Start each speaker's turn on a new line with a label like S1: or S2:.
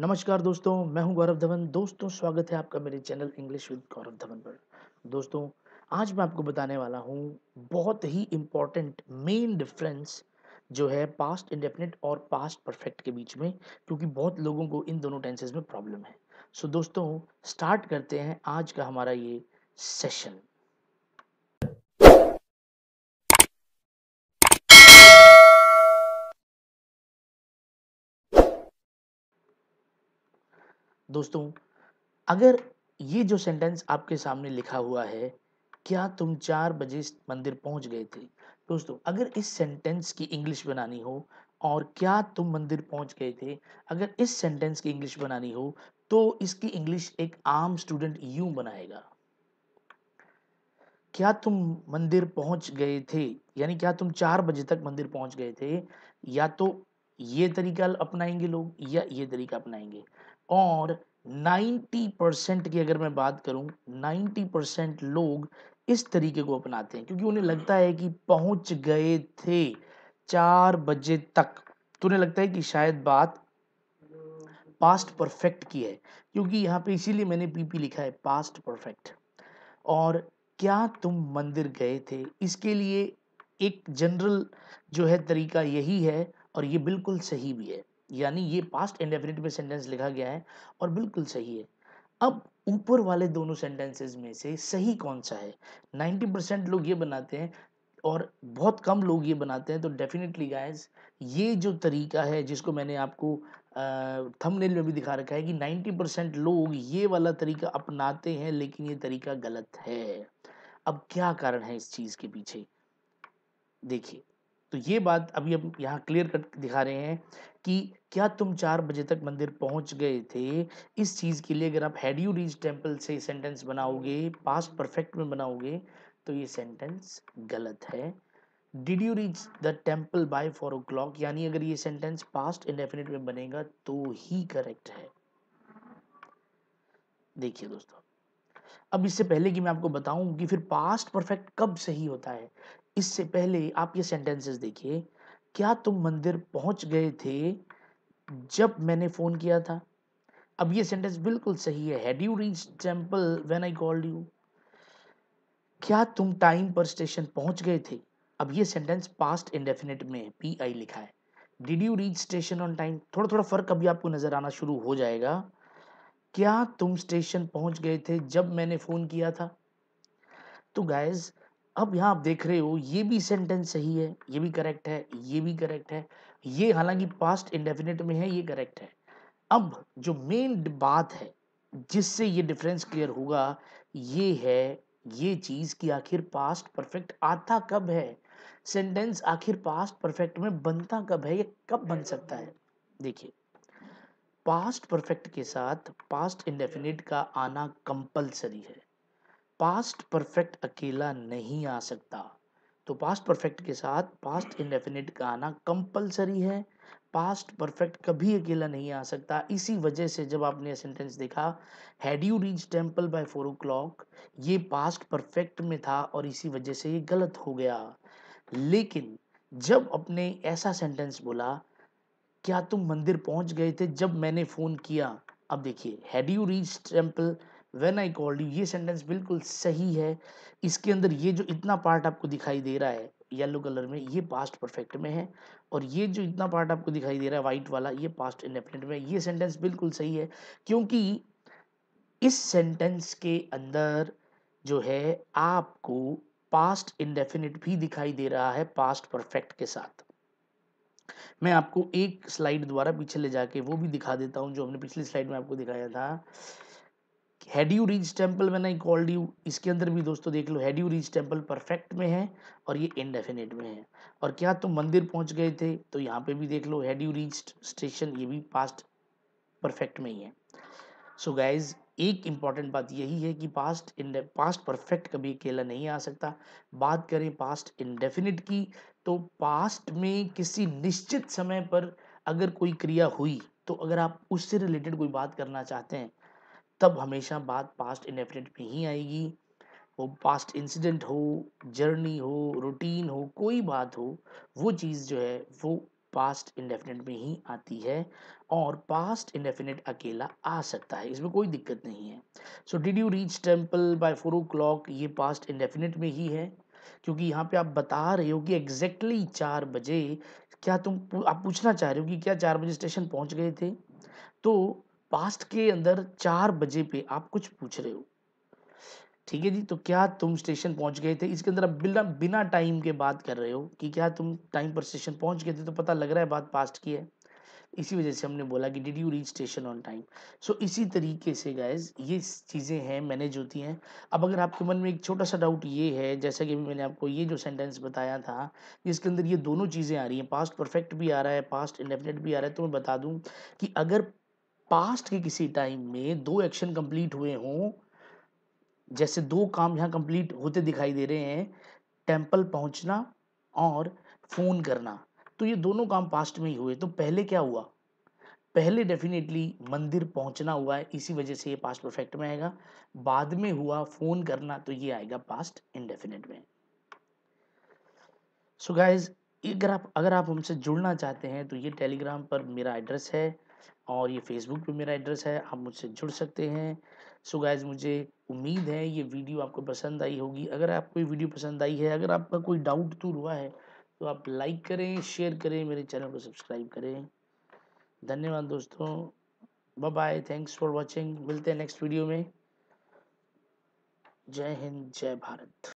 S1: नमस्कार दोस्तों मैं हूं गौरव धवन दोस्तों स्वागत है आपका मेरे channel English with Gaurav Dhawan पर दोस्तों आज मैं आपको बताने वाला हूं बहुत ही इम्पोर्टेंट मेन डिफरेंस जो है पास्ट इंडेफिनिट और पास्ट परफेक्ट के बीच में क्योंकि बहुत लोगों को इन दोनों टेंसेज में प्रॉब्लम है सो दोस्तों स्टार्ट करते हैं आज का हमारा ये सेशन दोस्तों अगर ये जो सेंटेंस आपके सामने लिखा हुआ है क्या तुम चार बजे मंदिर पहुंच गए थे दोस्तों अगर इस सेंटेंस की इंग्लिश बनानी हो और क्या तुम मंदिर पहुंच गए थे अगर इस सेंटेंस की इंग्लिश बनानी हो तो इसकी इंग्लिश एक आम स्टूडेंट यू बनाएगा क्या तुम मंदिर पहुंच गए थे यानी क्या तुम चार बजे तक मंदिर पहुंच गए थे या तो ये तरीका अपनाएंगे लोग या ये तरीका अपनाएंगे और 90 परसेंट की अगर मैं बात करूं 90 परसेंट लोग इस तरीके को अपनाते हैं क्योंकि उन्हें लगता है कि पहुंच गए थे चार बजे तक तो उन्हें लगता है कि शायद बात पास्ट परफेक्ट की है क्योंकि यहाँ पे इसीलिए मैंने पीपी लिखा है पास्ट परफेक्ट और क्या तुम मंदिर गए थे इसके लिए एक जनरल जो है तरीका यही है और ये बिल्कुल सही भी है यानी ये पास्ट इंडेफिनिट में सेंटेंस लिखा गया है और बिल्कुल सही है अब ऊपर वाले दोनों सेंटेंसेस में से सही कौन सा है 90 परसेंट लोग ये बनाते हैं और बहुत कम लोग ये बनाते हैं तो डेफिनेटली गाइस ये जो तरीका है जिसको मैंने आपको थंबनेल में भी दिखा रखा है कि 90 परसेंट लोग ये वाला तरीका अपनाते हैं लेकिन ये तरीका गलत है अब क्या कारण है इस चीज़ के पीछे देखिए तो ये बात अभी हम यहाँ क्लियर कट दिखा रहे हैं कि क्या तुम चार बजे तक मंदिर पहुंच गए थे इस चीज़ के लिए अगर आप हैड यू रीच टेम्पल से सेंटेंस बनाओगे पास्ट परफेक्ट में बनाओगे तो ये सेंटेंस गलत है did you reach the temple by four o'clock यानी अगर ये सेंटेंस पास्ट इंडेफिनेट में बनेगा तो ही करेक्ट है देखिए दोस्तों अब इससे पहले कि मैं आपको बताऊं कि फिर पास्ट परफेक्ट कब सही होता है इससे पहले आप ये सेंटेंसेस देखिए क्या तुम मंदिर पहुंच गए थे जब मैंने फ़ोन किया था अब ये सेंटेंस बिल्कुल सही है had you reach temple when I called you क्या तुम टाइम पर स्टेशन पहुंच गए थे अब ये सेंटेंस पास्ट इंडेफिनिट में पी आई लिखा है did you reach station on time थोड़ा थोड़ा फर्क अभी आपको नज़र आना शुरू हो जाएगा क्या तुम स्टेशन पहुंच गए थे जब मैंने फ़ोन किया था तो गाइज अब यहाँ आप देख रहे हो ये भी सेंटेंस सही है ये भी करेक्ट है ये भी करेक्ट है ये हालांकि पास्ट इंडेफिनेट में है ये करेक्ट है अब जो मेन बात है जिससे ये डिफरेंस क्लियर होगा ये है ये चीज कि आखिर पास्ट परफेक्ट आता कब है सेंटेंस आखिर पास्ट परफेक्ट में बनता कब है ये कब बन सकता है देखिए पास्ट परफेक्ट के साथ पास्ट इंडेफिनिट का आना कंपलसरी है पास्ट परफेक्ट अकेला नहीं आ सकता तो पास्ट परफेक्ट के साथ पास्ट इंडेफिनिट का आना कंपलसरी है पास्ट परफेक्ट कभी अकेला नहीं आ सकता इसी वजह से जब आपने सेंटेंस देखा had you reach temple by four o'clock ये पास्ट परफेक्ट में था और इसी वजह से ये गलत हो गया लेकिन जब अपने ऐसा सेंटेंस बोला क्या तुम मंदिर पहुंच गए थे जब मैंने फ़ोन किया अब देखिए had you reach temple when I called you ये सेंटेंस बिल्कुल सही है इसके अंदर ये जो इतना पार्ट आपको दिखाई दे रहा है येलो कलर में ये पास्ट परफेक्ट में है और ये जो इतना पार्ट आपको दिखाई दे रहा है वाइट वाला ये पास्ट इनडेफिनेट में ये सेंटेंस बिल्कुल सही है क्योंकि इस सेंटेंस के अंदर जो है आपको पास्ट इनडेफिनिट भी दिखाई दे रहा है पास्ट परफेक्ट के साथ मैं आपको एक स्लाइड द्वारा पीछे ले जाके वो भी दिखा देता हूँ जो हमने पिछली स्लाइड में आपको दिखाया था had you reach temple man I called you इसके अंदर भी दोस्तों देख लो had you reach temple perfect में है और ये इनडेफिनेट में है और क्या तुम मंदिर पहुंच गए थे तो यहाँ पे भी देख लो हैड यू रीच स्टेशन ये भी पास्ट परफेक्ट में ही है सो so गाइज एक इम्पॉर्टेंट बात यही है कि पास्ट इन पास्ट परफेक्ट कभी अकेला नहीं आ सकता बात करें पास्ट इनडेफिनिट की तो पास्ट में किसी निश्चित समय पर अगर कोई क्रिया हुई तो अगर आप उससे रिलेटेड कोई बात करना चाहते हैं तब हमेशा बात पास्ट इनडेफिनेट में ही आएगी वो पास्ट इंसिडेंट हो जर्नी हो रूटीन हो कोई बात हो वो चीज़ जो है वो पास्ट इंडेफिनेट में ही आती है और पास्ट इंडेफिनेट अकेला आ सकता है इसमें कोई दिक्कत नहीं है so did you reach temple by four o'clock ये पास्ट इंडेफिनेट में ही है क्योंकि यहाँ पे आप बता रहे हो कि एग्जैक्टली exactly चार बजे क्या तुम आप पूछना चाह रहे हो कि क्या चार बजे स्टेशन पहुँच गए थे तो पास्ट के अंदर चार बजे पे आप कुछ पूछ रहे हो ठीक है जी तो क्या तुम स्टेशन पहुंच गए थे इसके अंदर आप बिना बिना टाइम के बात कर रहे हो कि क्या तुम टाइम पर स्टेशन पहुंच गए थे तो पता लग रहा है बात पास्ट की है इसी वजह से हमने बोला कि did you reach station on time so इसी तरीके से गैस ये चीज़ें हैं मैनेज होती हैं अब अगर आपके मन में एक छोटा सा डाउट ये है जैसा कि अभी मैंने आपको ये जो सेंटेंस बताया था इसके अंदर ये दोनों चीज़ें आ रही हैं पास्ट परफेक्ट भी आ रहा है पास्ट इंडेफिनेट भी आ रहा है तो मैं बता दूँ कि अगर पास्ट के किसी टाइम में दो एक्शन कंप्लीट हुए हों जैसे दो काम यहाँ कंप्लीट होते दिखाई दे रहे हैं टेम्पल पहुंचना और फ़ोन करना तो ये दोनों काम पास्ट में ही हुए तो पहले क्या हुआ पहले डेफिनेटली मंदिर पहुंचना हुआ है इसी वजह से ये पास्ट परफेक्ट में आएगा बाद में हुआ फोन करना तो ये आएगा पास्ट इनडेफिनेट में सो so गाइज अगर आप अगर आप हमसे जुड़ना चाहते हैं तो ये टेलीग्राम पर मेरा एड्रेस है और ये फेसबुक पे मेरा एड्रेस है आप मुझसे जुड़ सकते हैं सो so गाइज मुझे उम्मीद है ये वीडियो आपको पसंद आई होगी अगर आपको ये वीडियो पसंद आई है अगर आपका कोई डाउट दूर हुआ है तो आप लाइक करें शेयर करें मेरे चैनल को सब्सक्राइब करें धन्यवाद दोस्तों bye bye thanks for watching मिलते हैं नेक्स्ट वीडियो में जय हिंद जय भारत